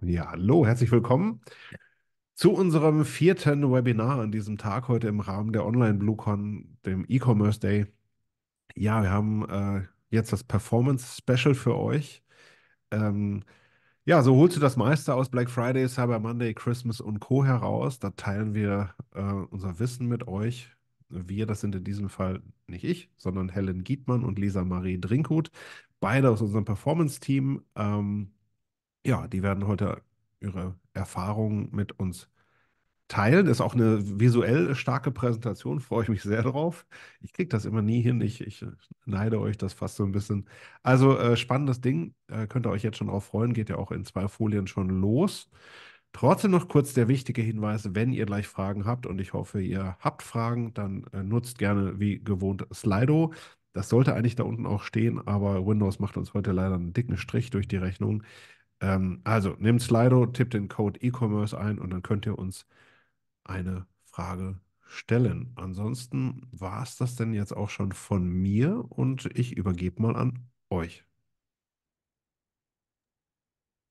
Ja, hallo, herzlich willkommen zu unserem vierten Webinar an diesem Tag heute im Rahmen der Online BlueCon, dem E-Commerce Day. Ja, wir haben äh, jetzt das Performance Special für euch. Ähm, ja, so holst du das meiste aus Black Friday, Cyber Monday, Christmas und Co. heraus. Da teilen wir äh, unser Wissen mit euch. Wir, das sind in diesem Fall nicht ich, sondern Helen Gietmann und Lisa Marie Drinkhut, beide aus unserem Performance-Team. Ähm, ja, die werden heute ihre Erfahrungen mit uns teilen. Ist auch eine visuell starke Präsentation, freue ich mich sehr drauf. Ich kriege das immer nie hin, ich, ich neide euch das fast so ein bisschen. Also äh, spannendes Ding, äh, könnt ihr euch jetzt schon drauf freuen, geht ja auch in zwei Folien schon los. Trotzdem noch kurz der wichtige Hinweis, wenn ihr gleich Fragen habt und ich hoffe, ihr habt Fragen, dann äh, nutzt gerne wie gewohnt Slido. Das sollte eigentlich da unten auch stehen, aber Windows macht uns heute leider einen dicken Strich durch die Rechnung. Ähm, also nehmt Slido, tippt den Code E-Commerce ein und dann könnt ihr uns eine Frage stellen. Ansonsten war es das denn jetzt auch schon von mir und ich übergebe mal an euch.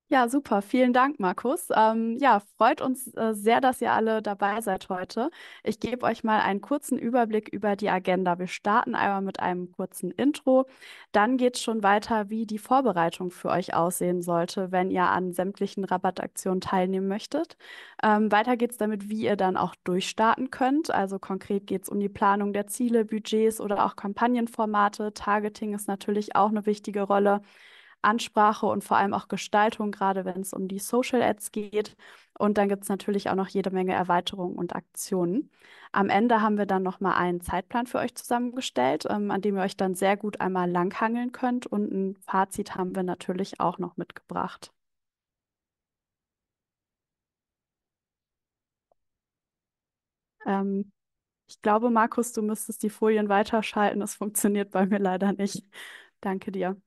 Ja, super. Vielen Dank, Markus. Ähm, ja, freut uns äh, sehr, dass ihr alle dabei seid heute. Ich gebe euch mal einen kurzen Überblick über die Agenda. Wir starten einmal mit einem kurzen Intro. Dann geht es schon weiter, wie die Vorbereitung für euch aussehen sollte, wenn ihr an sämtlichen Rabattaktionen teilnehmen möchtet. Ähm, weiter geht es damit, wie ihr dann auch durchstarten könnt. Also konkret geht es um die Planung der Ziele, Budgets oder auch Kampagnenformate. Targeting ist natürlich auch eine wichtige Rolle. Ansprache und vor allem auch Gestaltung, gerade wenn es um die Social Ads geht. Und dann gibt es natürlich auch noch jede Menge Erweiterungen und Aktionen. Am Ende haben wir dann nochmal einen Zeitplan für euch zusammengestellt, ähm, an dem ihr euch dann sehr gut einmal langhangeln könnt. Und ein Fazit haben wir natürlich auch noch mitgebracht. Ähm, ich glaube, Markus, du müsstest die Folien weiterschalten. Das funktioniert bei mir leider nicht. Danke dir.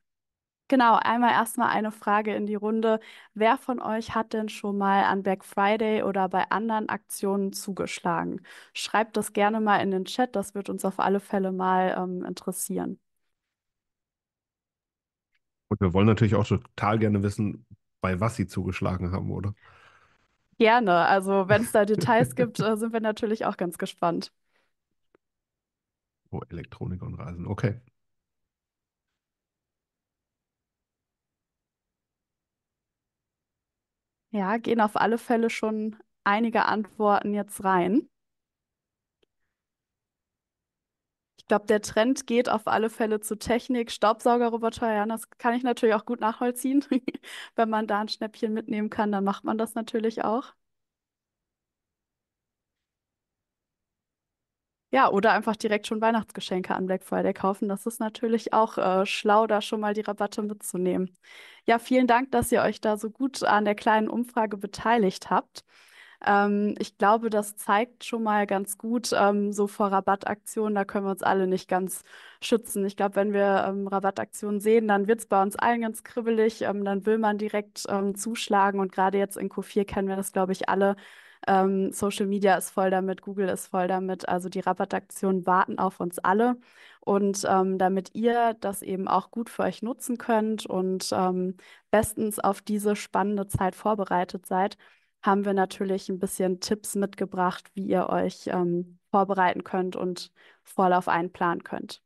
Genau, einmal erstmal eine Frage in die Runde. Wer von euch hat denn schon mal an Black Friday oder bei anderen Aktionen zugeschlagen? Schreibt das gerne mal in den Chat, das wird uns auf alle Fälle mal ähm, interessieren. Und wir wollen natürlich auch total gerne wissen, bei was sie zugeschlagen haben, oder? Gerne, also wenn es da Details gibt, äh, sind wir natürlich auch ganz gespannt. Oh, Elektronik und Reisen, okay. Ja, gehen auf alle Fälle schon einige Antworten jetzt rein. Ich glaube, der Trend geht auf alle Fälle zu Technik, Staubsaugerroboter. Ja, das kann ich natürlich auch gut nachvollziehen. Wenn man da ein Schnäppchen mitnehmen kann, dann macht man das natürlich auch. Ja, oder einfach direkt schon Weihnachtsgeschenke an Black Friday kaufen. Das ist natürlich auch äh, schlau, da schon mal die Rabatte mitzunehmen. Ja, vielen Dank, dass ihr euch da so gut an der kleinen Umfrage beteiligt habt. Ähm, ich glaube, das zeigt schon mal ganz gut, ähm, so vor Rabattaktionen, da können wir uns alle nicht ganz schützen. Ich glaube, wenn wir ähm, Rabattaktionen sehen, dann wird es bei uns allen ganz kribbelig, ähm, dann will man direkt ähm, zuschlagen und gerade jetzt in Q4 kennen wir das, glaube ich, alle ähm, Social Media ist voll damit, Google ist voll damit. Also die Rabattaktionen warten auf uns alle. Und ähm, damit ihr das eben auch gut für euch nutzen könnt und ähm, bestens auf diese spannende Zeit vorbereitet seid, haben wir natürlich ein bisschen Tipps mitgebracht, wie ihr euch ähm, vorbereiten könnt und Vorlauf einplanen könnt.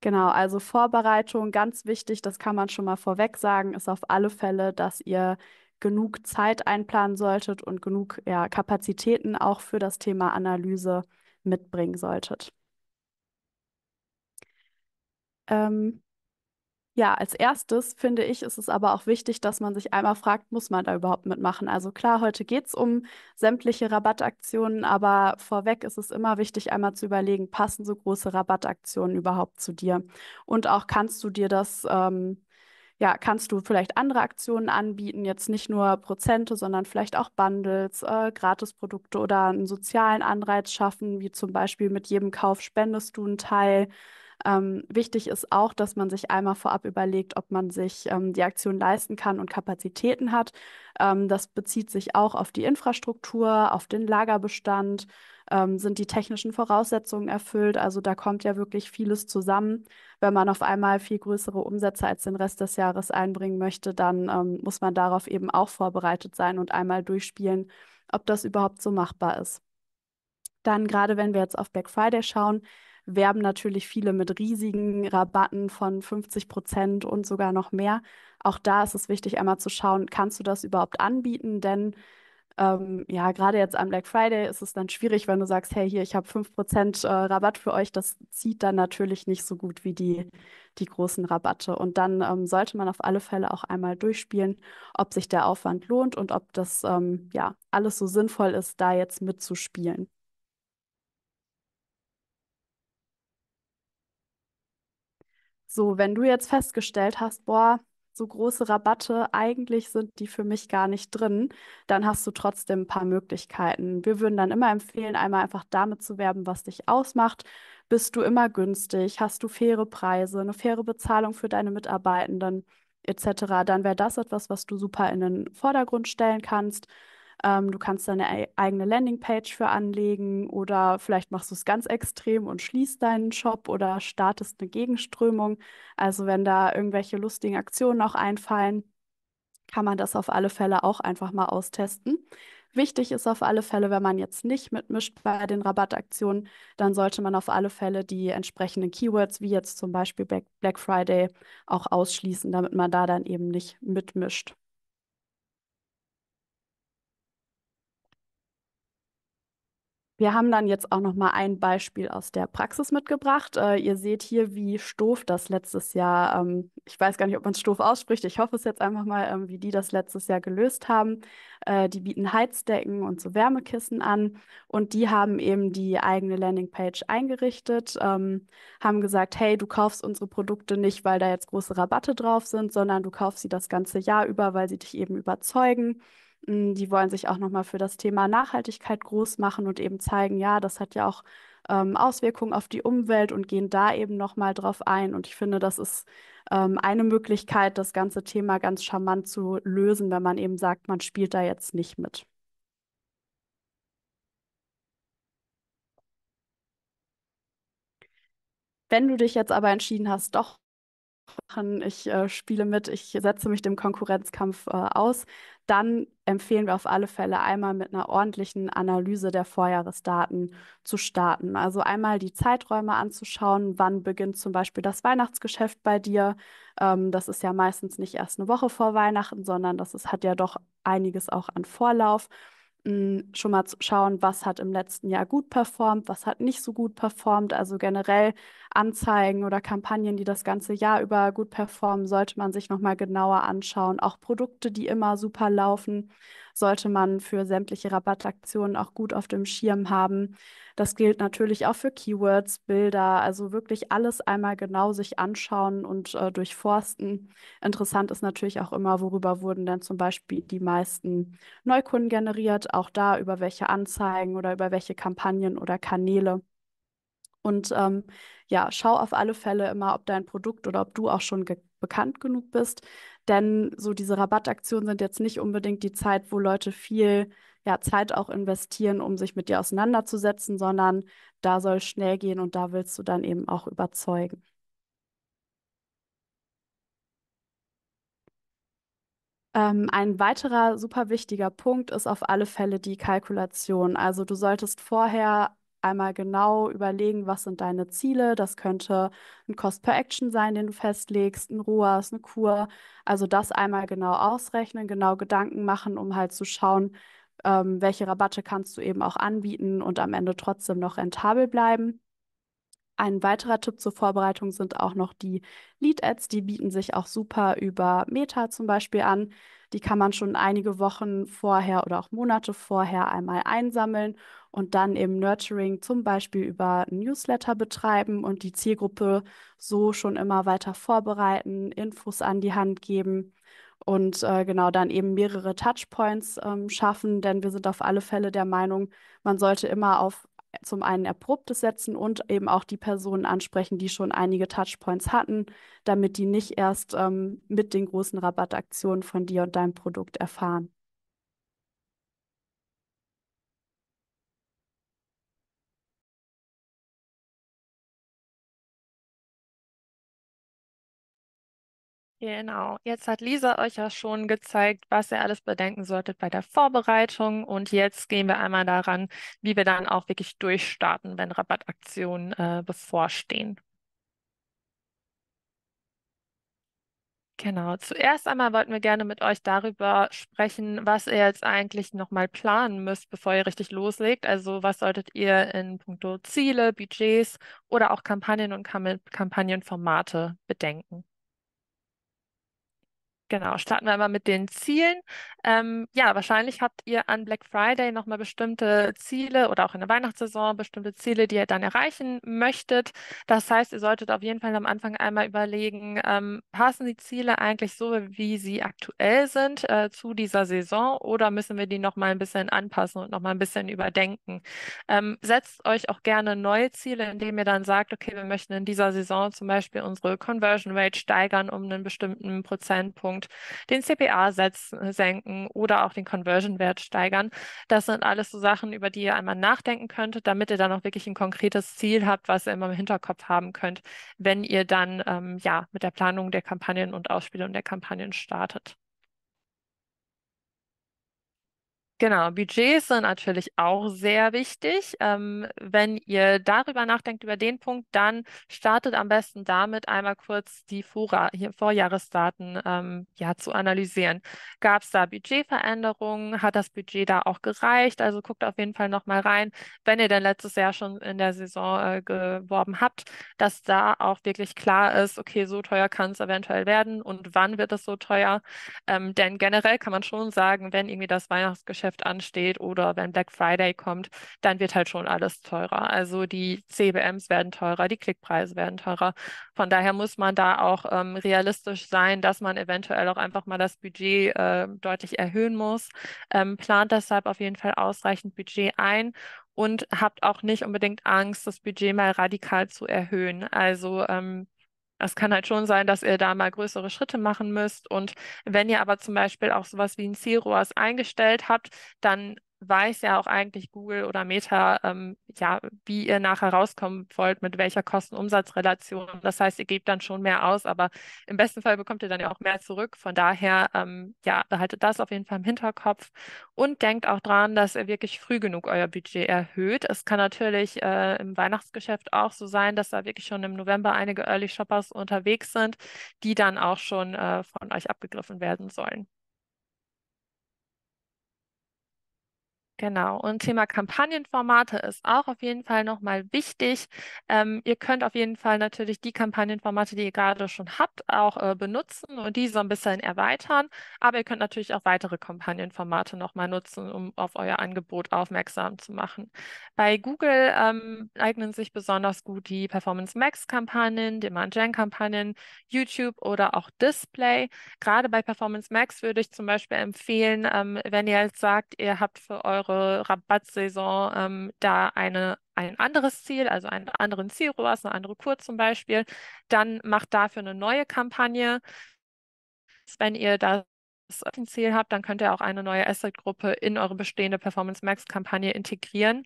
Genau, also Vorbereitung, ganz wichtig, das kann man schon mal vorweg sagen, ist auf alle Fälle, dass ihr genug Zeit einplanen solltet und genug ja, Kapazitäten auch für das Thema Analyse mitbringen solltet. Ähm, ja, als erstes finde ich, ist es aber auch wichtig, dass man sich einmal fragt, muss man da überhaupt mitmachen? Also klar, heute geht es um sämtliche Rabattaktionen, aber vorweg ist es immer wichtig, einmal zu überlegen, passen so große Rabattaktionen überhaupt zu dir? Und auch kannst du dir das, ähm, ja, kannst du vielleicht andere Aktionen anbieten, jetzt nicht nur Prozente, sondern vielleicht auch Bundles, äh, Gratisprodukte oder einen sozialen Anreiz schaffen, wie zum Beispiel mit jedem Kauf spendest du einen Teil ähm, wichtig ist auch, dass man sich einmal vorab überlegt, ob man sich ähm, die Aktion leisten kann und Kapazitäten hat. Ähm, das bezieht sich auch auf die Infrastruktur, auf den Lagerbestand, ähm, sind die technischen Voraussetzungen erfüllt. Also da kommt ja wirklich vieles zusammen. Wenn man auf einmal viel größere Umsätze als den Rest des Jahres einbringen möchte, dann ähm, muss man darauf eben auch vorbereitet sein und einmal durchspielen, ob das überhaupt so machbar ist. Dann gerade wenn wir jetzt auf Black Friday schauen, werben natürlich viele mit riesigen Rabatten von 50 Prozent und sogar noch mehr. Auch da ist es wichtig, einmal zu schauen, kannst du das überhaupt anbieten? Denn ähm, ja, gerade jetzt am Black Friday ist es dann schwierig, wenn du sagst, hey, hier, ich habe 5% äh, Rabatt für euch. Das zieht dann natürlich nicht so gut wie die, die großen Rabatte. Und dann ähm, sollte man auf alle Fälle auch einmal durchspielen, ob sich der Aufwand lohnt und ob das ähm, ja alles so sinnvoll ist, da jetzt mitzuspielen. So, wenn du jetzt festgestellt hast, boah, so große Rabatte, eigentlich sind die für mich gar nicht drin, dann hast du trotzdem ein paar Möglichkeiten. Wir würden dann immer empfehlen, einmal einfach damit zu werben, was dich ausmacht. Bist du immer günstig? Hast du faire Preise, eine faire Bezahlung für deine Mitarbeitenden etc.? Dann wäre das etwas, was du super in den Vordergrund stellen kannst. Ähm, du kannst deine eigene Landingpage für anlegen oder vielleicht machst du es ganz extrem und schließt deinen Shop oder startest eine Gegenströmung. Also wenn da irgendwelche lustigen Aktionen auch einfallen, kann man das auf alle Fälle auch einfach mal austesten. Wichtig ist auf alle Fälle, wenn man jetzt nicht mitmischt bei den Rabattaktionen, dann sollte man auf alle Fälle die entsprechenden Keywords, wie jetzt zum Beispiel Black Friday, auch ausschließen, damit man da dann eben nicht mitmischt. Wir haben dann jetzt auch noch mal ein Beispiel aus der Praxis mitgebracht. Äh, ihr seht hier, wie Stoff das letztes Jahr, ähm, ich weiß gar nicht, ob man Stoff ausspricht, ich hoffe es jetzt einfach mal, ähm, wie die das letztes Jahr gelöst haben. Äh, die bieten Heizdecken und so Wärmekissen an und die haben eben die eigene Landingpage eingerichtet, ähm, haben gesagt, hey, du kaufst unsere Produkte nicht, weil da jetzt große Rabatte drauf sind, sondern du kaufst sie das ganze Jahr über, weil sie dich eben überzeugen. Hm, die wollen sich auch nochmal für das Thema Nachhaltigkeit groß machen und eben zeigen, ja, das hat ja auch ähm, Auswirkungen auf die Umwelt und gehen da eben nochmal drauf ein. Und ich finde, das ist ähm, eine Möglichkeit, das ganze Thema ganz charmant zu lösen, wenn man eben sagt, man spielt da jetzt nicht mit. Wenn du dich jetzt aber entschieden hast, doch machen, ich äh, spiele mit, ich setze mich dem Konkurrenzkampf äh, aus, dann empfehlen wir auf alle Fälle einmal mit einer ordentlichen Analyse der Vorjahresdaten zu starten. Also einmal die Zeiträume anzuschauen, wann beginnt zum Beispiel das Weihnachtsgeschäft bei dir. Ähm, das ist ja meistens nicht erst eine Woche vor Weihnachten, sondern das ist, hat ja doch einiges auch an Vorlauf schon mal zu schauen, was hat im letzten Jahr gut performt, was hat nicht so gut performt. Also generell Anzeigen oder Kampagnen, die das ganze Jahr über gut performen, sollte man sich nochmal genauer anschauen. Auch Produkte, die immer super laufen sollte man für sämtliche Rabattaktionen auch gut auf dem Schirm haben. Das gilt natürlich auch für Keywords, Bilder, also wirklich alles einmal genau sich anschauen und äh, durchforsten. Interessant ist natürlich auch immer, worüber wurden denn zum Beispiel die meisten Neukunden generiert, auch da über welche Anzeigen oder über welche Kampagnen oder Kanäle. Und ähm, ja, schau auf alle Fälle immer, ob dein Produkt oder ob du auch schon bekannt genug bist, denn so diese Rabattaktionen sind jetzt nicht unbedingt die Zeit, wo Leute viel ja, Zeit auch investieren, um sich mit dir auseinanderzusetzen, sondern da soll es schnell gehen und da willst du dann eben auch überzeugen. Ähm, ein weiterer super wichtiger Punkt ist auf alle Fälle die Kalkulation. Also du solltest vorher einmal genau überlegen, was sind deine Ziele. Das könnte ein Cost per Action sein, den du festlegst, ein ROAS, eine Kur. Also das einmal genau ausrechnen, genau Gedanken machen, um halt zu schauen, ähm, welche Rabatte kannst du eben auch anbieten und am Ende trotzdem noch rentabel bleiben. Ein weiterer Tipp zur Vorbereitung sind auch noch die Lead-Ads. Die bieten sich auch super über Meta zum Beispiel an. Die kann man schon einige Wochen vorher oder auch Monate vorher einmal einsammeln und dann eben Nurturing zum Beispiel über Newsletter betreiben und die Zielgruppe so schon immer weiter vorbereiten, Infos an die Hand geben und äh, genau dann eben mehrere Touchpoints ähm, schaffen, denn wir sind auf alle Fälle der Meinung, man sollte immer auf zum einen erprobtes Setzen und eben auch die Personen ansprechen, die schon einige Touchpoints hatten, damit die nicht erst ähm, mit den großen Rabattaktionen von dir und deinem Produkt erfahren. Genau. Jetzt hat Lisa euch ja schon gezeigt, was ihr alles bedenken solltet bei der Vorbereitung. Und jetzt gehen wir einmal daran, wie wir dann auch wirklich durchstarten, wenn Rabattaktionen äh, bevorstehen. Genau. Zuerst einmal wollten wir gerne mit euch darüber sprechen, was ihr jetzt eigentlich nochmal planen müsst, bevor ihr richtig loslegt. Also was solltet ihr in puncto Ziele, Budgets oder auch Kampagnen und Kamp Kampagnenformate bedenken? Genau, starten wir mal mit den Zielen. Ähm, ja, wahrscheinlich habt ihr an Black Friday nochmal bestimmte Ziele oder auch in der Weihnachtssaison bestimmte Ziele, die ihr dann erreichen möchtet. Das heißt, ihr solltet auf jeden Fall am Anfang einmal überlegen, ähm, passen die Ziele eigentlich so, wie sie aktuell sind, äh, zu dieser Saison oder müssen wir die nochmal ein bisschen anpassen und nochmal ein bisschen überdenken? Ähm, setzt euch auch gerne neue Ziele, indem ihr dann sagt, okay, wir möchten in dieser Saison zum Beispiel unsere Conversion Rate steigern um einen bestimmten Prozentpunkt Punkt, den CPA senken oder auch den Conversion-Wert steigern. Das sind alles so Sachen, über die ihr einmal nachdenken könnt, damit ihr dann auch wirklich ein konkretes Ziel habt, was ihr immer im Hinterkopf haben könnt, wenn ihr dann ähm, ja mit der Planung der Kampagnen und Ausspielung der Kampagnen startet. Genau, Budgets sind natürlich auch sehr wichtig. Ähm, wenn ihr darüber nachdenkt, über den Punkt, dann startet am besten damit, einmal kurz die Vorra Vorjahresdaten ähm, ja, zu analysieren. Gab es da Budgetveränderungen? Hat das Budget da auch gereicht? Also guckt auf jeden Fall nochmal rein, wenn ihr denn letztes Jahr schon in der Saison äh, geworben habt, dass da auch wirklich klar ist, okay, so teuer kann es eventuell werden und wann wird es so teuer? Ähm, denn generell kann man schon sagen, wenn irgendwie das Weihnachtsgeschäft Weihnachtsgeschäft ansteht oder wenn Black Friday kommt, dann wird halt schon alles teurer. Also die CBMs werden teurer, die Klickpreise werden teurer. Von daher muss man da auch ähm, realistisch sein, dass man eventuell auch einfach mal das Budget äh, deutlich erhöhen muss. Ähm, plant deshalb auf jeden Fall ausreichend Budget ein und habt auch nicht unbedingt Angst, das Budget mal radikal zu erhöhen. Also ähm, es kann halt schon sein, dass ihr da mal größere Schritte machen müsst. Und wenn ihr aber zum Beispiel auch sowas wie ein Zielrohrs eingestellt habt, dann weiß ja auch eigentlich Google oder Meta, ähm, ja, wie ihr nachher rauskommen wollt, mit welcher Kosten-Umsatz-Relation. Das heißt, ihr gebt dann schon mehr aus, aber im besten Fall bekommt ihr dann ja auch mehr zurück. Von daher, ähm, ja, behaltet das auf jeden Fall im Hinterkopf und denkt auch dran, dass ihr wirklich früh genug euer Budget erhöht. Es kann natürlich äh, im Weihnachtsgeschäft auch so sein, dass da wirklich schon im November einige Early Shoppers unterwegs sind, die dann auch schon äh, von euch abgegriffen werden sollen. Genau. Und Thema Kampagnenformate ist auch auf jeden Fall nochmal wichtig. Ähm, ihr könnt auf jeden Fall natürlich die Kampagnenformate, die ihr gerade schon habt, auch äh, benutzen und die so ein bisschen erweitern. Aber ihr könnt natürlich auch weitere Kampagnenformate nochmal nutzen, um auf euer Angebot aufmerksam zu machen. Bei Google ähm, eignen sich besonders gut die Performance Max Kampagnen, Demand Gen Kampagnen, YouTube oder auch Display. Gerade bei Performance Max würde ich zum Beispiel empfehlen, ähm, wenn ihr jetzt sagt, ihr habt für eure unsere Rabattsaison ähm, da eine, ein anderes Ziel, also einen anderen Zielrohrs, eine andere Kur zum Beispiel, dann macht dafür eine neue Kampagne. Wenn ihr das Ziel habt, dann könnt ihr auch eine neue Asset-Gruppe in eure bestehende Performance Max-Kampagne integrieren.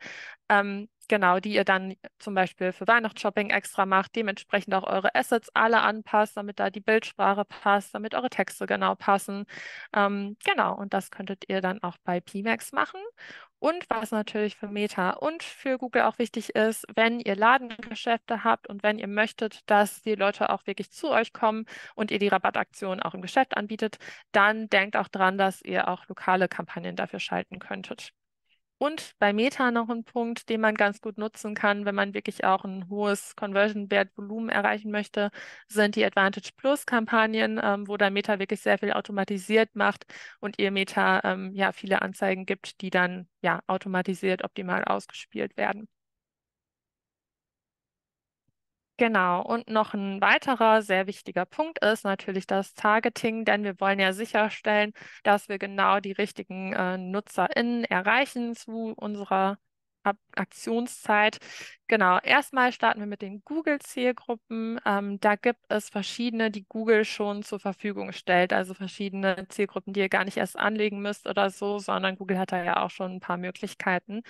Ähm, genau, die ihr dann zum Beispiel für Weihnachtsshopping extra macht, dementsprechend auch eure Assets alle anpasst, damit da die Bildsprache passt, damit eure Texte genau passen. Ähm, genau, und das könntet ihr dann auch bei PMAX machen. Und was natürlich für Meta und für Google auch wichtig ist, wenn ihr Ladengeschäfte habt und wenn ihr möchtet, dass die Leute auch wirklich zu euch kommen und ihr die Rabattaktion auch im Geschäft anbietet, dann denkt auch dran, dass ihr auch lokale Kampagnen dafür schalten könntet. Und bei Meta noch ein Punkt, den man ganz gut nutzen kann, wenn man wirklich auch ein hohes conversion wert volumen erreichen möchte, sind die Advantage Plus-Kampagnen, ähm, wo da Meta wirklich sehr viel automatisiert macht und ihr Meta ähm, ja viele Anzeigen gibt, die dann ja automatisiert optimal ausgespielt werden. Genau. Und noch ein weiterer sehr wichtiger Punkt ist natürlich das Targeting, denn wir wollen ja sicherstellen, dass wir genau die richtigen äh, NutzerInnen erreichen zu unserer Ab Aktionszeit. Genau, erstmal starten wir mit den Google-Zielgruppen. Ähm, da gibt es verschiedene, die Google schon zur Verfügung stellt, also verschiedene Zielgruppen, die ihr gar nicht erst anlegen müsst oder so, sondern Google hat da ja auch schon ein paar Möglichkeiten.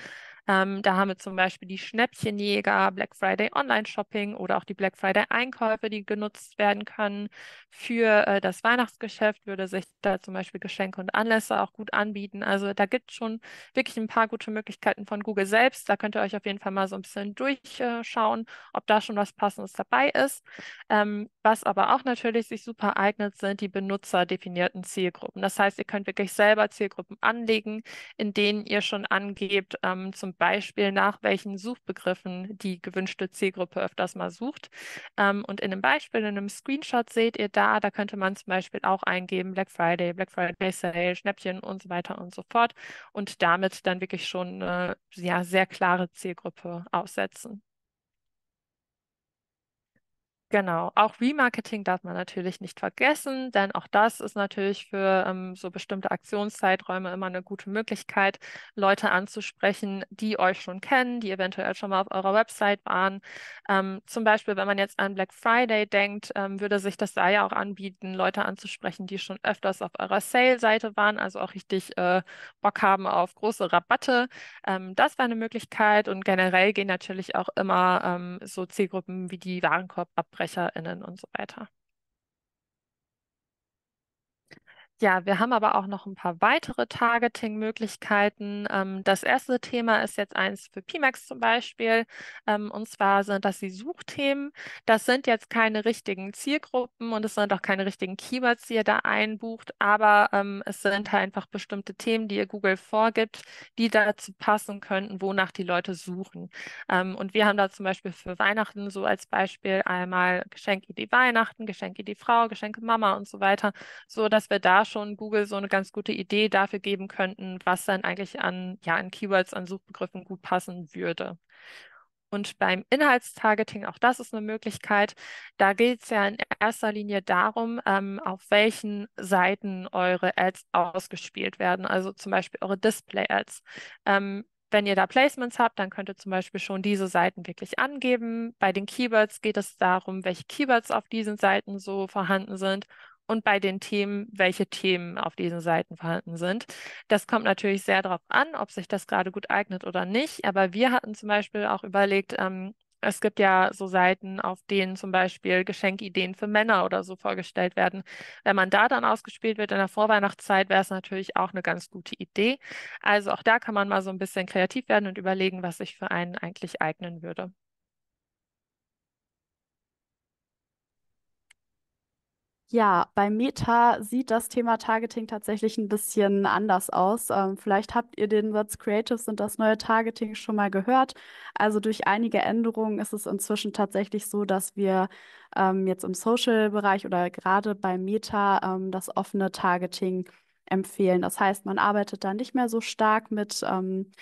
Ähm, da haben wir zum Beispiel die Schnäppchenjäger, Black Friday Online Shopping oder auch die Black Friday Einkäufe, die genutzt werden können. Für äh, das Weihnachtsgeschäft würde sich da zum Beispiel Geschenke und Anlässe auch gut anbieten. Also da gibt es schon wirklich ein paar gute Möglichkeiten von Google selbst. Da könnt ihr euch auf jeden Fall mal so ein bisschen durchschauen, ob da schon was Passendes dabei ist. Ähm, was aber auch natürlich sich super eignet, sind die benutzerdefinierten Zielgruppen. Das heißt, ihr könnt wirklich selber Zielgruppen anlegen, in denen ihr schon angebt, ähm, zum Beispiel nach welchen Suchbegriffen die gewünschte Zielgruppe öfters mal sucht. Ähm, und in einem Beispiel, in einem Screenshot seht ihr da, da könnte man zum Beispiel auch eingeben Black Friday, Black Friday Sale, Schnäppchen und so weiter und so fort und damit dann wirklich schon eine ja, sehr klare Zielgruppe aussetzen. Genau, auch Remarketing darf man natürlich nicht vergessen, denn auch das ist natürlich für ähm, so bestimmte Aktionszeiträume immer eine gute Möglichkeit, Leute anzusprechen, die euch schon kennen, die eventuell schon mal auf eurer Website waren. Ähm, zum Beispiel, wenn man jetzt an Black Friday denkt, ähm, würde sich das da ja auch anbieten, Leute anzusprechen, die schon öfters auf eurer Sale-Seite waren, also auch richtig äh, Bock haben auf große Rabatte. Ähm, das wäre eine Möglichkeit und generell gehen natürlich auch immer ähm, so Zielgruppen wie die Warenkorb Sprecherinnen und so weiter. Ja, wir haben aber auch noch ein paar weitere Targeting-Möglichkeiten. Ähm, das erste Thema ist jetzt eins für PMAX zum Beispiel. Ähm, und zwar sind das die Suchthemen. Das sind jetzt keine richtigen Zielgruppen und es sind auch keine richtigen Keywords, die ihr da einbucht. Aber ähm, es sind halt einfach bestimmte Themen, die ihr Google vorgibt, die dazu passen könnten, wonach die Leute suchen. Ähm, und wir haben da zum Beispiel für Weihnachten so als Beispiel einmal Geschenke die Weihnachten, Geschenke die Frau, Geschenke Mama und so weiter, so dass wir da schon schon Google so eine ganz gute Idee dafür geben könnten, was dann eigentlich an, ja, an Keywords, an Suchbegriffen gut passen würde. Und beim Inhaltstargeting, auch das ist eine Möglichkeit, da geht es ja in erster Linie darum, ähm, auf welchen Seiten eure Ads ausgespielt werden, also zum Beispiel eure Display-Ads. Ähm, wenn ihr da Placements habt, dann könnt ihr zum Beispiel schon diese Seiten wirklich angeben. Bei den Keywords geht es darum, welche Keywords auf diesen Seiten so vorhanden sind und bei den Themen, welche Themen auf diesen Seiten vorhanden sind. Das kommt natürlich sehr darauf an, ob sich das gerade gut eignet oder nicht. Aber wir hatten zum Beispiel auch überlegt, ähm, es gibt ja so Seiten, auf denen zum Beispiel Geschenkideen für Männer oder so vorgestellt werden. Wenn man da dann ausgespielt wird in der Vorweihnachtszeit, wäre es natürlich auch eine ganz gute Idee. Also auch da kann man mal so ein bisschen kreativ werden und überlegen, was sich für einen eigentlich eignen würde. Ja, bei Meta sieht das Thema Targeting tatsächlich ein bisschen anders aus. Ähm, vielleicht habt ihr den Satz Creatives und das neue Targeting schon mal gehört. Also durch einige Änderungen ist es inzwischen tatsächlich so, dass wir ähm, jetzt im Social-Bereich oder gerade bei Meta ähm, das offene Targeting empfehlen. Das heißt, man arbeitet da nicht mehr so stark mit ähm,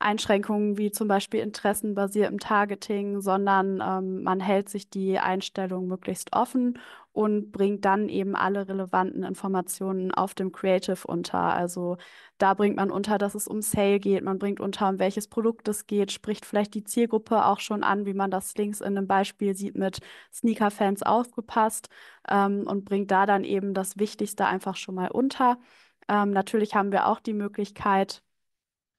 Einschränkungen wie zum Beispiel interessenbasiertem Targeting, sondern ähm, man hält sich die Einstellung möglichst offen und bringt dann eben alle relevanten Informationen auf dem Creative unter. Also da bringt man unter, dass es um Sale geht, man bringt unter, um welches Produkt es geht, spricht vielleicht die Zielgruppe auch schon an, wie man das links in einem Beispiel sieht mit Sneaker-Fans aufgepasst ähm, und bringt da dann eben das Wichtigste einfach schon mal unter. Ähm, natürlich haben wir auch die Möglichkeit,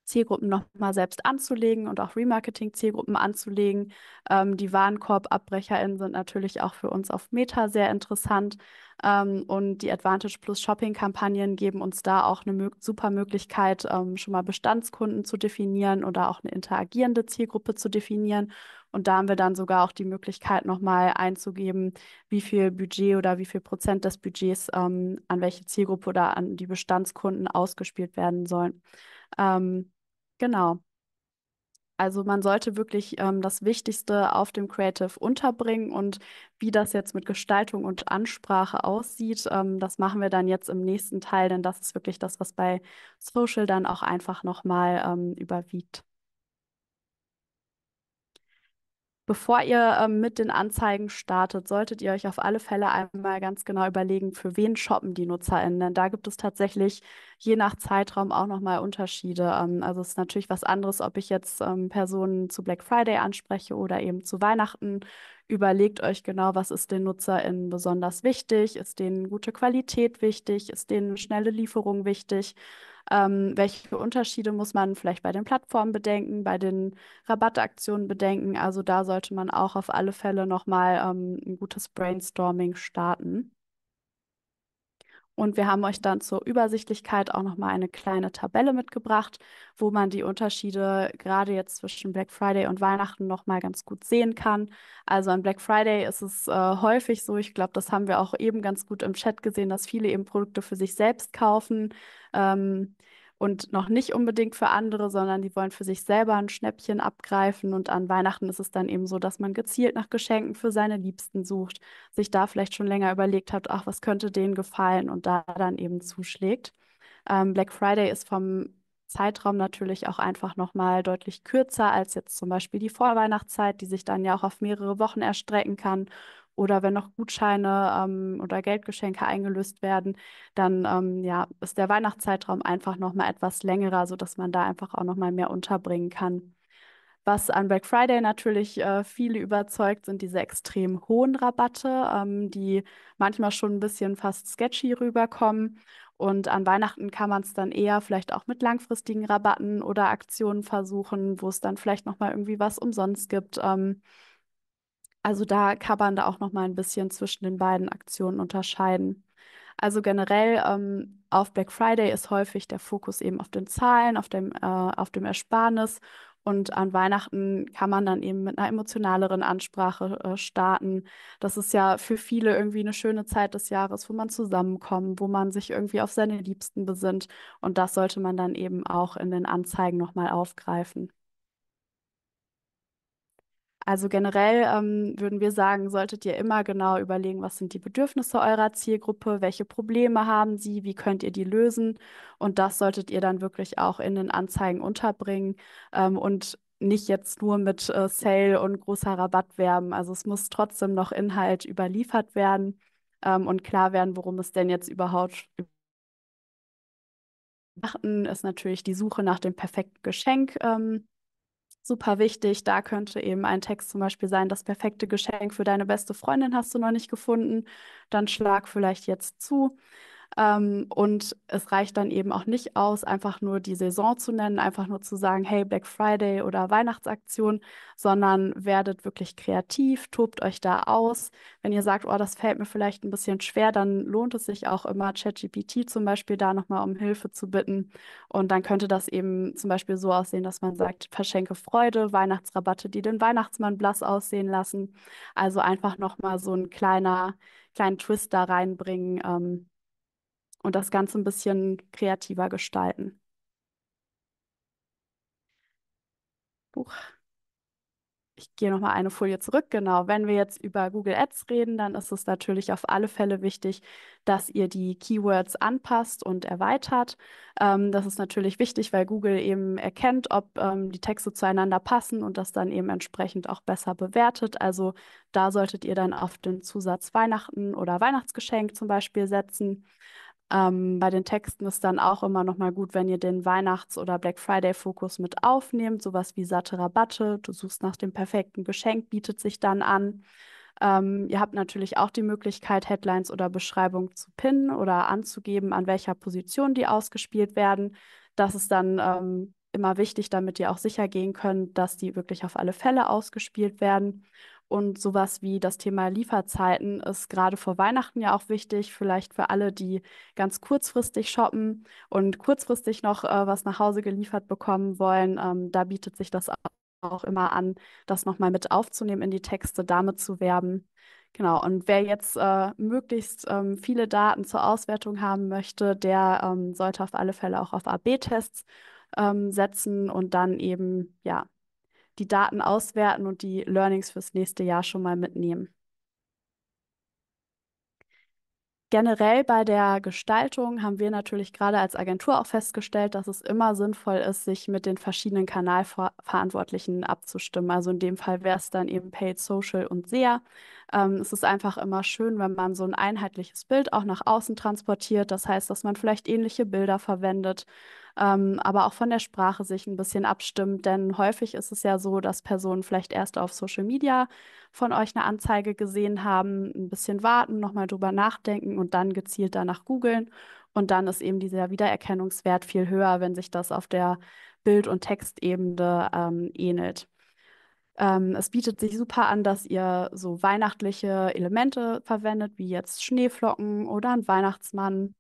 Zielgruppen nochmal selbst anzulegen und auch Remarketing-Zielgruppen anzulegen. Ähm, die Warenkorb-AbbrecherInnen sind natürlich auch für uns auf Meta sehr interessant. Ähm, und die Advantage Plus Shopping-Kampagnen geben uns da auch eine mö super Möglichkeit, ähm, schon mal Bestandskunden zu definieren oder auch eine interagierende Zielgruppe zu definieren. Und da haben wir dann sogar auch die Möglichkeit, nochmal einzugeben, wie viel Budget oder wie viel Prozent des Budgets ähm, an welche Zielgruppe oder an die Bestandskunden ausgespielt werden sollen. Ähm, Genau. Also man sollte wirklich ähm, das Wichtigste auf dem Creative unterbringen und wie das jetzt mit Gestaltung und Ansprache aussieht, ähm, das machen wir dann jetzt im nächsten Teil, denn das ist wirklich das, was bei Social dann auch einfach nochmal ähm, überwiegt. Bevor ihr äh, mit den Anzeigen startet, solltet ihr euch auf alle Fälle einmal ganz genau überlegen, für wen shoppen die NutzerInnen. Denn da gibt es tatsächlich je nach Zeitraum auch nochmal Unterschiede. Ähm, also es ist natürlich was anderes, ob ich jetzt ähm, Personen zu Black Friday anspreche oder eben zu Weihnachten Überlegt euch genau, was ist den NutzerInnen besonders wichtig? Ist denen gute Qualität wichtig? Ist denen schnelle Lieferung wichtig? Ähm, welche Unterschiede muss man vielleicht bei den Plattformen bedenken, bei den Rabattaktionen bedenken? Also da sollte man auch auf alle Fälle nochmal ähm, ein gutes Brainstorming starten. Und wir haben euch dann zur Übersichtlichkeit auch nochmal eine kleine Tabelle mitgebracht, wo man die Unterschiede gerade jetzt zwischen Black Friday und Weihnachten nochmal ganz gut sehen kann. Also an Black Friday ist es äh, häufig so, ich glaube, das haben wir auch eben ganz gut im Chat gesehen, dass viele eben Produkte für sich selbst kaufen. Ähm, und noch nicht unbedingt für andere, sondern die wollen für sich selber ein Schnäppchen abgreifen. Und an Weihnachten ist es dann eben so, dass man gezielt nach Geschenken für seine Liebsten sucht, sich da vielleicht schon länger überlegt hat, ach, was könnte denen gefallen und da dann eben zuschlägt. Ähm, Black Friday ist vom Zeitraum natürlich auch einfach nochmal deutlich kürzer als jetzt zum Beispiel die Vorweihnachtszeit, die sich dann ja auch auf mehrere Wochen erstrecken kann oder wenn noch Gutscheine ähm, oder Geldgeschenke eingelöst werden, dann ähm, ja, ist der Weihnachtszeitraum einfach nochmal etwas längerer, sodass man da einfach auch nochmal mehr unterbringen kann. Was an Black Friday natürlich äh, viele überzeugt, sind diese extrem hohen Rabatte, ähm, die manchmal schon ein bisschen fast sketchy rüberkommen. Und an Weihnachten kann man es dann eher vielleicht auch mit langfristigen Rabatten oder Aktionen versuchen, wo es dann vielleicht nochmal irgendwie was umsonst gibt. Ähm, also da kann man da auch noch mal ein bisschen zwischen den beiden Aktionen unterscheiden. Also generell ähm, auf Black Friday ist häufig der Fokus eben auf den Zahlen, auf dem, äh, auf dem Ersparnis. Und an Weihnachten kann man dann eben mit einer emotionaleren Ansprache äh, starten. Das ist ja für viele irgendwie eine schöne Zeit des Jahres, wo man zusammenkommt, wo man sich irgendwie auf seine Liebsten besinnt. Und das sollte man dann eben auch in den Anzeigen nochmal aufgreifen. Also generell ähm, würden wir sagen, solltet ihr immer genau überlegen, was sind die Bedürfnisse eurer Zielgruppe, welche Probleme haben sie, wie könnt ihr die lösen. Und das solltet ihr dann wirklich auch in den Anzeigen unterbringen ähm, und nicht jetzt nur mit äh, Sale und großer Rabatt werben. Also es muss trotzdem noch Inhalt überliefert werden ähm, und klar werden, worum es denn jetzt überhaupt achten, ist natürlich die Suche nach dem perfekten Geschenk ähm, super wichtig. Da könnte eben ein Text zum Beispiel sein, das perfekte Geschenk für deine beste Freundin hast du noch nicht gefunden, dann schlag vielleicht jetzt zu. Ähm, und es reicht dann eben auch nicht aus, einfach nur die Saison zu nennen, einfach nur zu sagen, hey, Black Friday oder Weihnachtsaktion, sondern werdet wirklich kreativ, tobt euch da aus. Wenn ihr sagt, oh, das fällt mir vielleicht ein bisschen schwer, dann lohnt es sich auch immer, ChatGPT zum Beispiel da nochmal um Hilfe zu bitten. Und dann könnte das eben zum Beispiel so aussehen, dass man sagt, verschenke Freude, Weihnachtsrabatte, die den Weihnachtsmann blass aussehen lassen. Also einfach nochmal so ein kleiner, kleinen Twist da reinbringen, ähm, und das Ganze ein bisschen kreativer gestalten. Buch. Ich gehe nochmal eine Folie zurück. Genau, wenn wir jetzt über Google Ads reden, dann ist es natürlich auf alle Fälle wichtig, dass ihr die Keywords anpasst und erweitert. Ähm, das ist natürlich wichtig, weil Google eben erkennt, ob ähm, die Texte zueinander passen und das dann eben entsprechend auch besser bewertet. Also da solltet ihr dann auf den Zusatz Weihnachten oder Weihnachtsgeschenk zum Beispiel setzen. Ähm, bei den Texten ist dann auch immer noch mal gut, wenn ihr den Weihnachts- oder Black Friday-Fokus mit aufnehmt, sowas wie satte Rabatte, du suchst nach dem perfekten Geschenk, bietet sich dann an. Ähm, ihr habt natürlich auch die Möglichkeit, Headlines oder Beschreibungen zu pinnen oder anzugeben, an welcher Position die ausgespielt werden. Das ist dann ähm, immer wichtig, damit ihr auch sicher gehen könnt, dass die wirklich auf alle Fälle ausgespielt werden. Und sowas wie das Thema Lieferzeiten ist gerade vor Weihnachten ja auch wichtig, vielleicht für alle, die ganz kurzfristig shoppen und kurzfristig noch äh, was nach Hause geliefert bekommen wollen. Ähm, da bietet sich das auch immer an, das nochmal mit aufzunehmen in die Texte, damit zu werben. Genau, und wer jetzt äh, möglichst ähm, viele Daten zur Auswertung haben möchte, der ähm, sollte auf alle Fälle auch auf AB-Tests ähm, setzen und dann eben ja die Daten auswerten und die Learnings fürs nächste Jahr schon mal mitnehmen. Generell bei der Gestaltung haben wir natürlich gerade als Agentur auch festgestellt, dass es immer sinnvoll ist, sich mit den verschiedenen Kanalverantwortlichen abzustimmen. Also in dem Fall wäre es dann eben Paid Social und SEA. Ähm, es ist einfach immer schön, wenn man so ein einheitliches Bild auch nach außen transportiert. Das heißt, dass man vielleicht ähnliche Bilder verwendet, ähm, aber auch von der Sprache sich ein bisschen abstimmt, denn häufig ist es ja so, dass Personen vielleicht erst auf Social Media von euch eine Anzeige gesehen haben, ein bisschen warten, nochmal drüber nachdenken und dann gezielt danach googeln. Und dann ist eben dieser Wiedererkennungswert viel höher, wenn sich das auf der Bild- und Textebene ähm, ähnelt. Ähm, es bietet sich super an, dass ihr so weihnachtliche Elemente verwendet, wie jetzt Schneeflocken oder ein Weihnachtsmann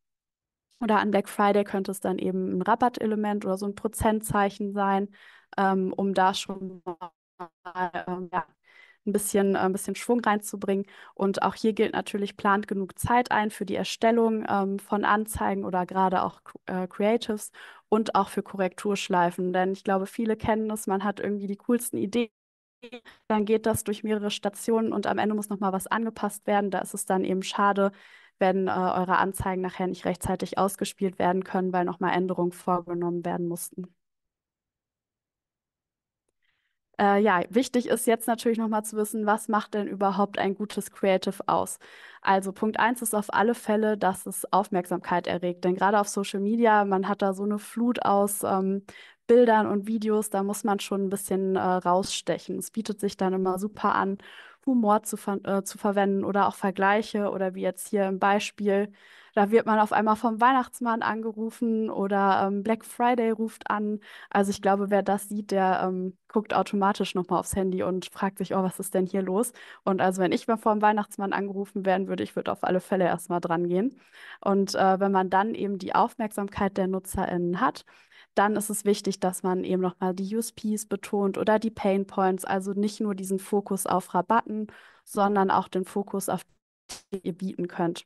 oder an Black Friday könnte es dann eben ein Rabattelement oder so ein Prozentzeichen sein, ähm, um da schon mal ähm, ja, ein, bisschen, äh, ein bisschen Schwung reinzubringen. Und auch hier gilt natürlich, plant genug Zeit ein für die Erstellung ähm, von Anzeigen oder gerade auch äh, Creatives und auch für Korrekturschleifen. Denn ich glaube, viele kennen es, man hat irgendwie die coolsten Ideen dann geht das durch mehrere Stationen und am Ende muss nochmal was angepasst werden. Da ist es dann eben schade, wenn äh, eure Anzeigen nachher nicht rechtzeitig ausgespielt werden können, weil nochmal Änderungen vorgenommen werden mussten. Äh, ja, wichtig ist jetzt natürlich nochmal zu wissen, was macht denn überhaupt ein gutes Creative aus? Also Punkt 1 ist auf alle Fälle, dass es Aufmerksamkeit erregt. Denn gerade auf Social Media, man hat da so eine Flut aus ähm, Bildern und Videos, da muss man schon ein bisschen äh, rausstechen. Es bietet sich dann immer super an, Humor zu, ver äh, zu verwenden oder auch Vergleiche oder wie jetzt hier im Beispiel, da wird man auf einmal vom Weihnachtsmann angerufen oder ähm, Black Friday ruft an. Also ich glaube, wer das sieht, der ähm, guckt automatisch nochmal aufs Handy und fragt sich, oh, was ist denn hier los? Und also wenn ich mal vom Weihnachtsmann angerufen werden würde, ich würde auf alle Fälle erstmal dran gehen. Und äh, wenn man dann eben die Aufmerksamkeit der NutzerInnen hat, dann ist es wichtig, dass man eben nochmal die USPs betont oder die Pain Points, also nicht nur diesen Fokus auf Rabatten, sondern auch den Fokus auf, die ihr bieten könnt.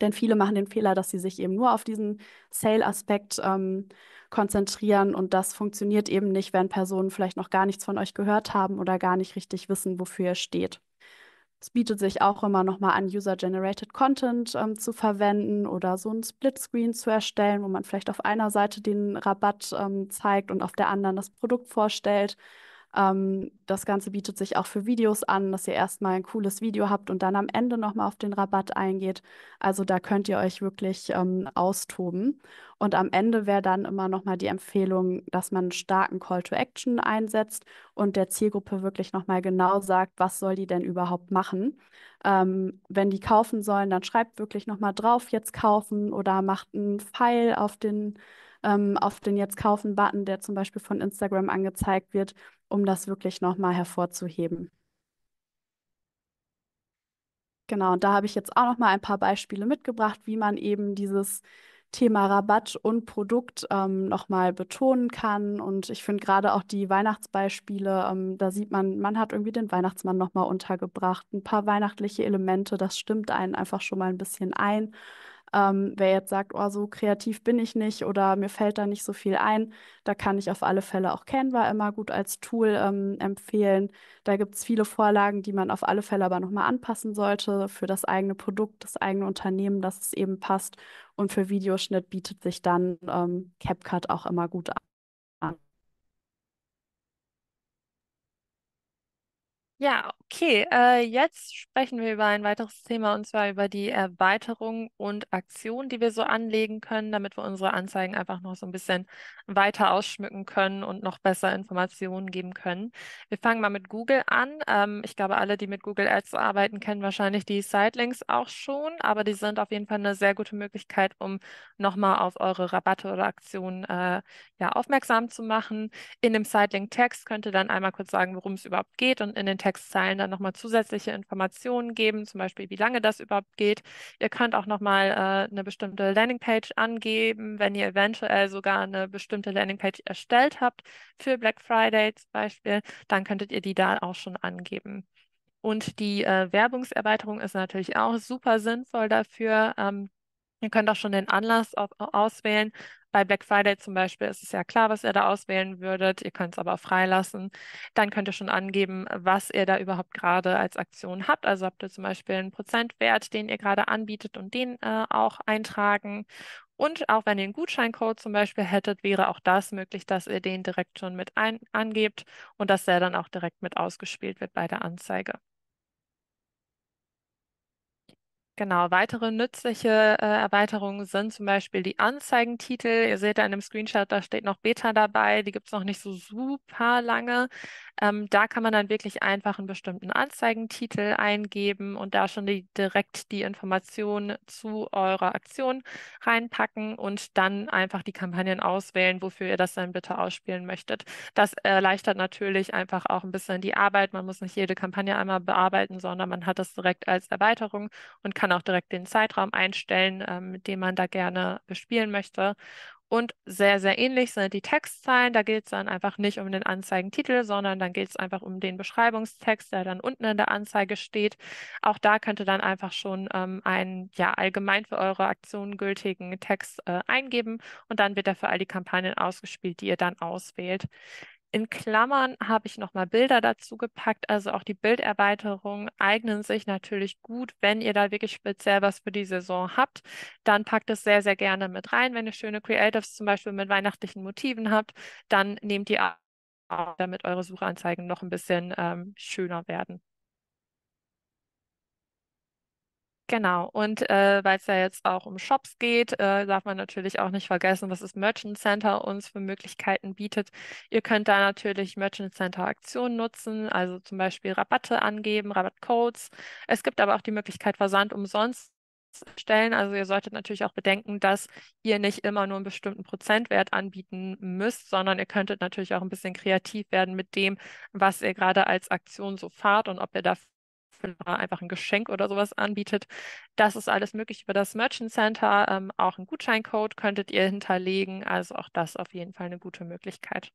Denn viele machen den Fehler, dass sie sich eben nur auf diesen Sale-Aspekt ähm, konzentrieren und das funktioniert eben nicht, wenn Personen vielleicht noch gar nichts von euch gehört haben oder gar nicht richtig wissen, wofür ihr steht. Es bietet sich auch immer nochmal an, User-Generated Content ähm, zu verwenden oder so ein Splitscreen zu erstellen, wo man vielleicht auf einer Seite den Rabatt ähm, zeigt und auf der anderen das Produkt vorstellt. Ähm, das Ganze bietet sich auch für Videos an, dass ihr erstmal ein cooles Video habt und dann am Ende nochmal auf den Rabatt eingeht. Also da könnt ihr euch wirklich ähm, austoben. Und am Ende wäre dann immer nochmal die Empfehlung, dass man einen starken Call to Action einsetzt und der Zielgruppe wirklich nochmal genau sagt, was soll die denn überhaupt machen. Ähm, wenn die kaufen sollen, dann schreibt wirklich nochmal drauf, jetzt kaufen oder macht einen Pfeil auf den ähm, auf den Jetzt kaufen-Button, der zum Beispiel von Instagram angezeigt wird, um das wirklich nochmal hervorzuheben. Genau, und da habe ich jetzt auch nochmal ein paar Beispiele mitgebracht, wie man eben dieses Thema Rabatt und Produkt ähm, nochmal betonen kann. Und ich finde gerade auch die Weihnachtsbeispiele, ähm, da sieht man, man hat irgendwie den Weihnachtsmann nochmal untergebracht, ein paar weihnachtliche Elemente, das stimmt einen einfach schon mal ein bisschen ein. Ähm, wer jetzt sagt, oh, so kreativ bin ich nicht oder mir fällt da nicht so viel ein, da kann ich auf alle Fälle auch Canva immer gut als Tool ähm, empfehlen. Da gibt es viele Vorlagen, die man auf alle Fälle aber nochmal anpassen sollte für das eigene Produkt, das eigene Unternehmen, dass es eben passt. Und für Videoschnitt bietet sich dann ähm, CapCut auch immer gut an. Ja, okay. Äh, jetzt sprechen wir über ein weiteres Thema und zwar über die Erweiterung und Aktion, die wir so anlegen können, damit wir unsere Anzeigen einfach noch so ein bisschen weiter ausschmücken können und noch besser Informationen geben können. Wir fangen mal mit Google an. Ähm, ich glaube, alle, die mit Google Ads arbeiten, kennen wahrscheinlich die Sidelinks auch schon, aber die sind auf jeden Fall eine sehr gute Möglichkeit, um nochmal auf eure Rabatte oder Aktionen äh, ja, aufmerksam zu machen. In dem sidelink text könnt ihr dann einmal kurz sagen, worum es überhaupt geht und in den Textzeilen dann nochmal zusätzliche Informationen geben, zum Beispiel wie lange das überhaupt geht. Ihr könnt auch nochmal äh, eine bestimmte Landingpage angeben, wenn ihr eventuell sogar eine bestimmte Landingpage erstellt habt, für Black Friday zum Beispiel, dann könntet ihr die da auch schon angeben. Und die äh, Werbungserweiterung ist natürlich auch super sinnvoll dafür. Ähm, ihr könnt auch schon den Anlass auf, auswählen, bei Black Friday zum Beispiel ist es ja klar, was ihr da auswählen würdet. Ihr könnt es aber freilassen. Dann könnt ihr schon angeben, was ihr da überhaupt gerade als Aktion habt. Also habt ihr zum Beispiel einen Prozentwert, den ihr gerade anbietet und den äh, auch eintragen. Und auch wenn ihr einen Gutscheincode zum Beispiel hättet, wäre auch das möglich, dass ihr den direkt schon mit ein angebt und dass der dann auch direkt mit ausgespielt wird bei der Anzeige. Genau, weitere nützliche äh, Erweiterungen sind zum Beispiel die Anzeigentitel. Ihr seht da in dem Screenshot, da steht noch Beta dabei, die gibt es noch nicht so super lange. Ähm, da kann man dann wirklich einfach einen bestimmten Anzeigentitel eingeben und da schon die, direkt die Informationen zu eurer Aktion reinpacken und dann einfach die Kampagnen auswählen, wofür ihr das dann bitte ausspielen möchtet. Das erleichtert natürlich einfach auch ein bisschen die Arbeit. Man muss nicht jede Kampagne einmal bearbeiten, sondern man hat das direkt als Erweiterung und kann kann auch direkt den Zeitraum einstellen, äh, mit dem man da gerne bespielen möchte. Und sehr, sehr ähnlich sind die Textzeilen. Da geht es dann einfach nicht um den Anzeigentitel, sondern dann geht es einfach um den Beschreibungstext, der dann unten in der Anzeige steht. Auch da könnt ihr dann einfach schon ähm, einen ja, allgemein für eure Aktion gültigen Text äh, eingeben und dann wird er für all die Kampagnen ausgespielt, die ihr dann auswählt. In Klammern habe ich nochmal Bilder dazu gepackt. Also auch die Bilderweiterungen eignen sich natürlich gut, wenn ihr da wirklich speziell was für die Saison habt. Dann packt es sehr, sehr gerne mit rein. Wenn ihr schöne Creatives zum Beispiel mit weihnachtlichen Motiven habt, dann nehmt die auch, damit eure Suchanzeigen noch ein bisschen ähm, schöner werden. Genau, und äh, weil es ja jetzt auch um Shops geht, äh, darf man natürlich auch nicht vergessen, was das Merchant Center uns für Möglichkeiten bietet. Ihr könnt da natürlich Merchant Center Aktionen nutzen, also zum Beispiel Rabatte angeben, Rabattcodes. Es gibt aber auch die Möglichkeit, Versand umsonst zu stellen. Also ihr solltet natürlich auch bedenken, dass ihr nicht immer nur einen bestimmten Prozentwert anbieten müsst, sondern ihr könntet natürlich auch ein bisschen kreativ werden mit dem, was ihr gerade als Aktion so fahrt und ob ihr dafür einfach ein Geschenk oder sowas anbietet. Das ist alles möglich über das Merchant Center. Ähm, auch einen Gutscheincode könntet ihr hinterlegen. Also auch das auf jeden Fall eine gute Möglichkeit.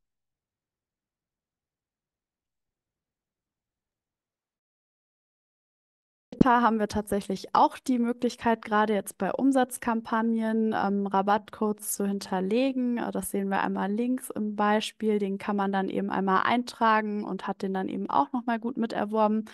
haben wir tatsächlich auch die Möglichkeit, gerade jetzt bei Umsatzkampagnen ähm, Rabattcodes zu hinterlegen. Äh, das sehen wir einmal links im Beispiel. Den kann man dann eben einmal eintragen und hat den dann eben auch nochmal gut miterworben.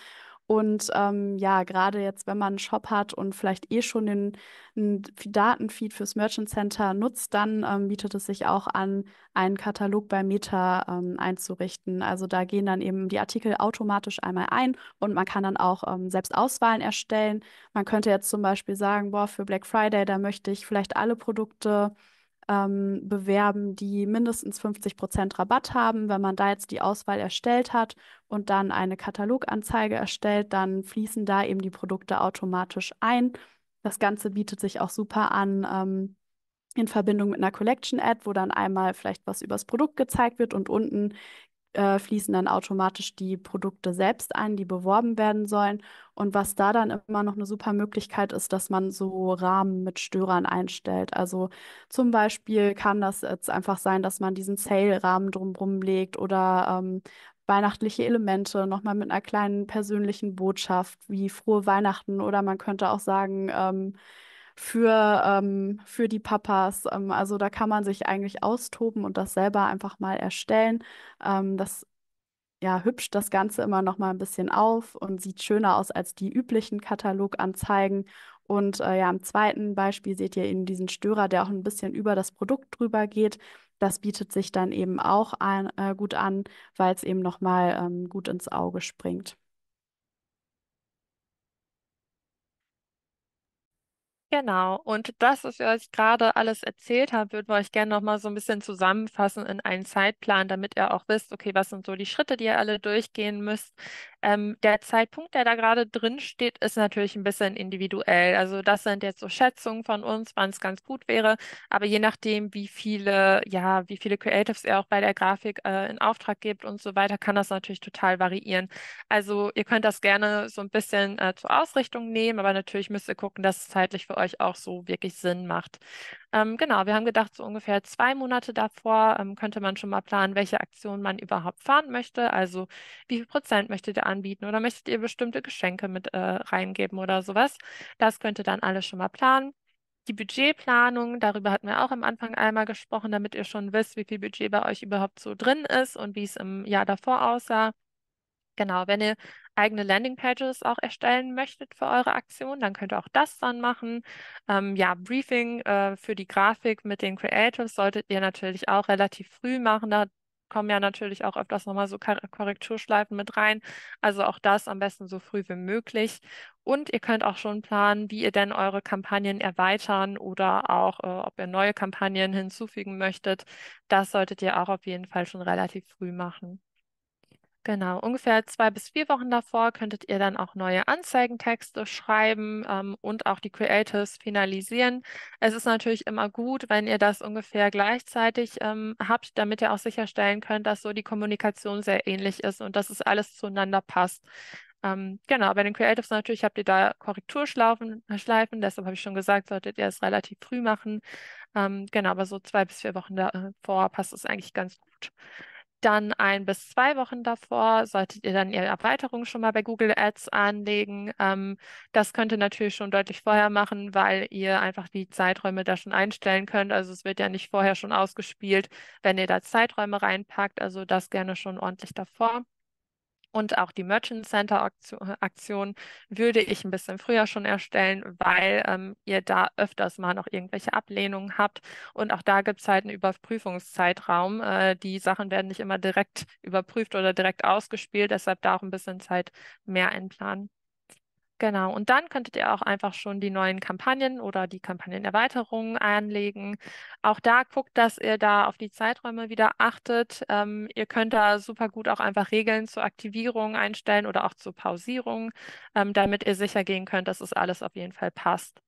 Und ähm, ja, gerade jetzt, wenn man einen Shop hat und vielleicht eh schon den, den Datenfeed fürs Merchant Center nutzt, dann ähm, bietet es sich auch an, einen Katalog bei Meta ähm, einzurichten. Also da gehen dann eben die Artikel automatisch einmal ein und man kann dann auch ähm, selbst Auswahlen erstellen. Man könnte jetzt zum Beispiel sagen, boah, für Black Friday, da möchte ich vielleicht alle Produkte ähm, bewerben, die mindestens 50 Rabatt haben. Wenn man da jetzt die Auswahl erstellt hat und dann eine Kataloganzeige erstellt, dann fließen da eben die Produkte automatisch ein. Das Ganze bietet sich auch super an. Ähm, in Verbindung mit einer Collection-Ad, wo dann einmal vielleicht was übers Produkt gezeigt wird und unten äh, fließen dann automatisch die Produkte selbst ein, die beworben werden sollen. Und was da dann immer noch eine super Möglichkeit ist, dass man so Rahmen mit Störern einstellt. Also zum Beispiel kann das jetzt einfach sein, dass man diesen Sale-Rahmen drumrum legt oder ähm, weihnachtliche Elemente, nochmal mit einer kleinen persönlichen Botschaft wie frohe Weihnachten oder man könnte auch sagen, ähm, für, ähm, für die Papas. Ähm, also da kann man sich eigentlich austoben und das selber einfach mal erstellen. Ähm, das ja, hübscht das Ganze immer noch mal ein bisschen auf und sieht schöner aus als die üblichen Kataloganzeigen. Und äh, ja, im zweiten Beispiel seht ihr eben diesen Störer, der auch ein bisschen über das Produkt drüber geht. Das bietet sich dann eben auch an, äh, gut an, weil es eben noch mal ähm, gut ins Auge springt. Genau, und das, was wir euch gerade alles erzählt haben, würden wir euch gerne nochmal so ein bisschen zusammenfassen in einen Zeitplan, damit ihr auch wisst, okay, was sind so die Schritte, die ihr alle durchgehen müsst, ähm, der Zeitpunkt, der da gerade drin steht, ist natürlich ein bisschen individuell. Also das sind jetzt so Schätzungen von uns, wann es ganz gut wäre. Aber je nachdem, wie viele, ja, wie viele Creatives ihr auch bei der Grafik äh, in Auftrag gebt und so weiter, kann das natürlich total variieren. Also ihr könnt das gerne so ein bisschen äh, zur Ausrichtung nehmen, aber natürlich müsst ihr gucken, dass es zeitlich für euch auch so wirklich Sinn macht. Ähm, genau, wir haben gedacht, so ungefähr zwei Monate davor ähm, könnte man schon mal planen, welche Aktion man überhaupt fahren möchte. Also wie viel Prozent möchtet ihr anbieten oder möchtet ihr bestimmte Geschenke mit äh, reingeben oder sowas. Das könnte dann alles schon mal planen. Die Budgetplanung, darüber hatten wir auch am Anfang einmal gesprochen, damit ihr schon wisst, wie viel Budget bei euch überhaupt so drin ist und wie es im Jahr davor aussah. Genau, wenn ihr eigene Landingpages auch erstellen möchtet für eure Aktion, dann könnt ihr auch das dann machen. Ähm, ja, Briefing äh, für die Grafik mit den Creatives solltet ihr natürlich auch relativ früh machen. Da kommen ja natürlich auch öfters nochmal so Korrekturschleifen mit rein. Also auch das am besten so früh wie möglich. Und ihr könnt auch schon planen, wie ihr denn eure Kampagnen erweitern oder auch, äh, ob ihr neue Kampagnen hinzufügen möchtet. Das solltet ihr auch auf jeden Fall schon relativ früh machen. Genau, ungefähr zwei bis vier Wochen davor könntet ihr dann auch neue Anzeigentexte schreiben ähm, und auch die Creatives finalisieren. Es ist natürlich immer gut, wenn ihr das ungefähr gleichzeitig ähm, habt, damit ihr auch sicherstellen könnt, dass so die Kommunikation sehr ähnlich ist und dass es alles zueinander passt. Ähm, genau, bei den Creatives natürlich habt ihr da Korrekturschleifen, äh, deshalb habe ich schon gesagt, solltet ihr es relativ früh machen. Ähm, genau, aber so zwei bis vier Wochen davor äh, passt es eigentlich ganz gut dann ein bis zwei Wochen davor solltet ihr dann Ihre Erweiterung schon mal bei Google Ads anlegen. Ähm, das könnt ihr natürlich schon deutlich vorher machen, weil ihr einfach die Zeiträume da schon einstellen könnt. Also es wird ja nicht vorher schon ausgespielt, wenn ihr da Zeiträume reinpackt. Also das gerne schon ordentlich davor und auch die Merchant Center äh, Aktion, würde ich ein bisschen früher schon erstellen, weil ähm, ihr da öfters mal noch irgendwelche Ablehnungen habt. Und auch da gibt es halt einen Überprüfungszeitraum. Äh, die Sachen werden nicht immer direkt überprüft oder direkt ausgespielt, deshalb da auch ein bisschen Zeit mehr einplanen. Genau, und dann könntet ihr auch einfach schon die neuen Kampagnen oder die Kampagnenerweiterungen anlegen. Auch da guckt, dass ihr da auf die Zeiträume wieder achtet. Ähm, ihr könnt da super gut auch einfach Regeln zur Aktivierung einstellen oder auch zur Pausierung, ähm, damit ihr sicher gehen könnt, dass es alles auf jeden Fall passt.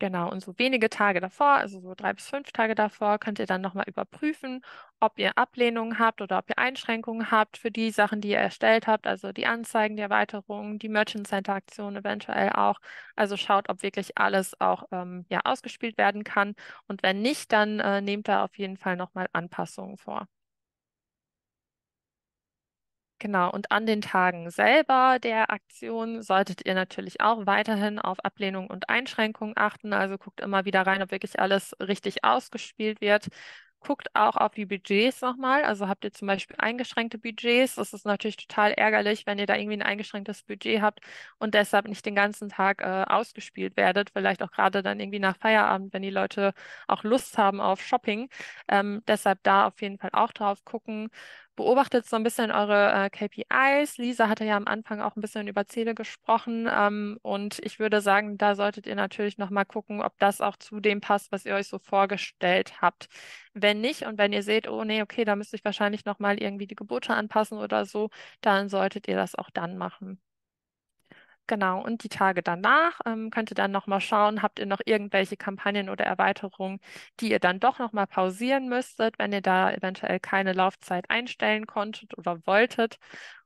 Genau, und so wenige Tage davor, also so drei bis fünf Tage davor, könnt ihr dann nochmal überprüfen, ob ihr Ablehnungen habt oder ob ihr Einschränkungen habt für die Sachen, die ihr erstellt habt, also die Anzeigen, die Erweiterungen, die Merchant Center Aktion eventuell auch. Also schaut, ob wirklich alles auch ähm, ja, ausgespielt werden kann. Und wenn nicht, dann äh, nehmt da auf jeden Fall nochmal Anpassungen vor. Genau, und an den Tagen selber der Aktion solltet ihr natürlich auch weiterhin auf Ablehnung und Einschränkung achten. Also guckt immer wieder rein, ob wirklich alles richtig ausgespielt wird. Guckt auch auf die Budgets nochmal. Also habt ihr zum Beispiel eingeschränkte Budgets. Das ist natürlich total ärgerlich, wenn ihr da irgendwie ein eingeschränktes Budget habt und deshalb nicht den ganzen Tag äh, ausgespielt werdet. Vielleicht auch gerade dann irgendwie nach Feierabend, wenn die Leute auch Lust haben auf Shopping. Ähm, deshalb da auf jeden Fall auch drauf gucken beobachtet so ein bisschen eure äh, KPIs. Lisa hatte ja am Anfang auch ein bisschen über Ziele gesprochen. Ähm, und ich würde sagen, da solltet ihr natürlich nochmal gucken, ob das auch zu dem passt, was ihr euch so vorgestellt habt. Wenn nicht und wenn ihr seht, oh nee, okay, da müsste ich wahrscheinlich nochmal irgendwie die Gebote anpassen oder so, dann solltet ihr das auch dann machen. Genau, und die Tage danach ähm, könnt ihr dann nochmal schauen, habt ihr noch irgendwelche Kampagnen oder Erweiterungen, die ihr dann doch nochmal pausieren müsstet, wenn ihr da eventuell keine Laufzeit einstellen konntet oder wolltet.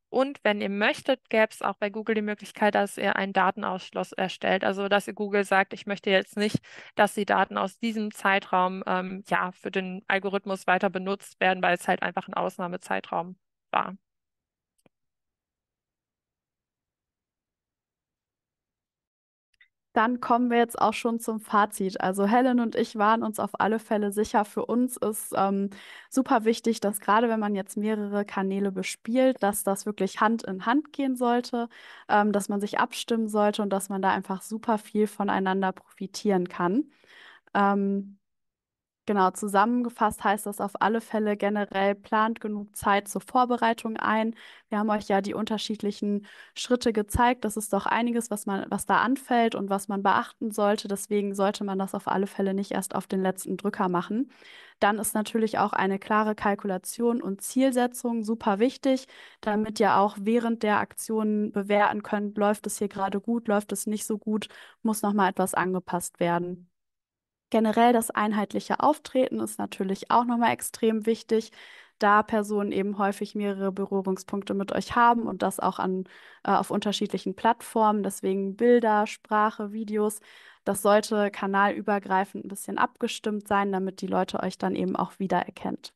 Und wenn ihr möchtet, gäbe es auch bei Google die Möglichkeit, dass ihr einen Datenausschluss erstellt. Also, dass ihr Google sagt, ich möchte jetzt nicht, dass die Daten aus diesem Zeitraum ähm, ja, für den Algorithmus weiter benutzt werden, weil es halt einfach ein Ausnahmezeitraum war. dann kommen wir jetzt auch schon zum Fazit. Also Helen und ich waren uns auf alle Fälle sicher. Für uns ist ähm, super wichtig, dass gerade wenn man jetzt mehrere Kanäle bespielt, dass das wirklich Hand in Hand gehen sollte, ähm, dass man sich abstimmen sollte und dass man da einfach super viel voneinander profitieren kann. Ähm, Genau, zusammengefasst heißt das auf alle Fälle generell, plant genug Zeit zur Vorbereitung ein. Wir haben euch ja die unterschiedlichen Schritte gezeigt. Das ist doch einiges, was man, was da anfällt und was man beachten sollte. Deswegen sollte man das auf alle Fälle nicht erst auf den letzten Drücker machen. Dann ist natürlich auch eine klare Kalkulation und Zielsetzung super wichtig, damit ihr auch während der Aktionen bewerten könnt, läuft es hier gerade gut, läuft es nicht so gut, muss nochmal etwas angepasst werden. Generell das einheitliche Auftreten ist natürlich auch nochmal extrem wichtig, da Personen eben häufig mehrere Berührungspunkte mit euch haben und das auch an, äh, auf unterschiedlichen Plattformen. Deswegen Bilder, Sprache, Videos, das sollte kanalübergreifend ein bisschen abgestimmt sein, damit die Leute euch dann eben auch wiedererkennt,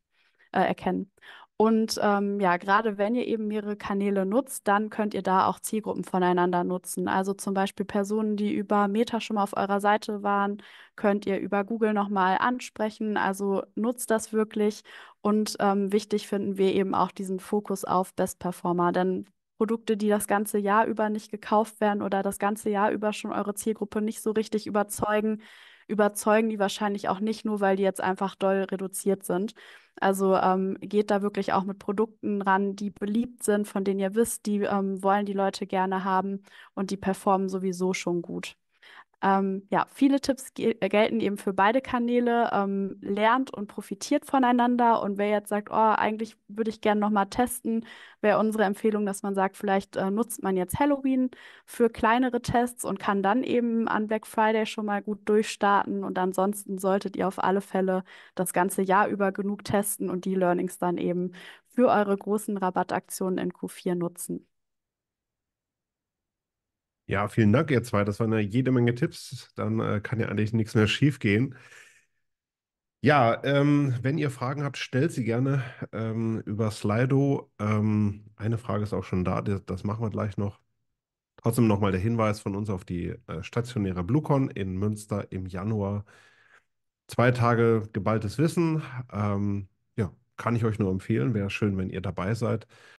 äh, erkennen. Und ähm, ja, gerade wenn ihr eben mehrere Kanäle nutzt, dann könnt ihr da auch Zielgruppen voneinander nutzen. Also zum Beispiel Personen, die über Meta schon mal auf eurer Seite waren, könnt ihr über Google nochmal ansprechen. Also nutzt das wirklich. Und ähm, wichtig finden wir eben auch diesen Fokus auf Best Performer. Denn Produkte, die das ganze Jahr über nicht gekauft werden oder das ganze Jahr über schon eure Zielgruppe nicht so richtig überzeugen, überzeugen die wahrscheinlich auch nicht nur, weil die jetzt einfach doll reduziert sind. Also ähm, geht da wirklich auch mit Produkten ran, die beliebt sind, von denen ihr wisst, die ähm, wollen die Leute gerne haben und die performen sowieso schon gut. Ähm, ja, viele Tipps gel äh, gelten eben für beide Kanäle. Ähm, lernt und profitiert voneinander. Und wer jetzt sagt, oh, eigentlich würde ich gerne nochmal testen, wäre unsere Empfehlung, dass man sagt, vielleicht äh, nutzt man jetzt Halloween für kleinere Tests und kann dann eben an Black Friday schon mal gut durchstarten. Und ansonsten solltet ihr auf alle Fälle das ganze Jahr über genug testen und die Learnings dann eben für eure großen Rabattaktionen in Q4 nutzen. Ja, vielen Dank, ihr zwei. Das waren ja jede Menge Tipps. Dann äh, kann ja eigentlich nichts mehr schiefgehen. Ja, ähm, wenn ihr Fragen habt, stellt sie gerne ähm, über Slido. Ähm, eine Frage ist auch schon da, das machen wir gleich noch. Trotzdem nochmal der Hinweis von uns auf die äh, stationäre BlueCon in Münster im Januar. Zwei Tage geballtes Wissen. Ähm, ja, kann ich euch nur empfehlen. Wäre schön, wenn ihr dabei seid.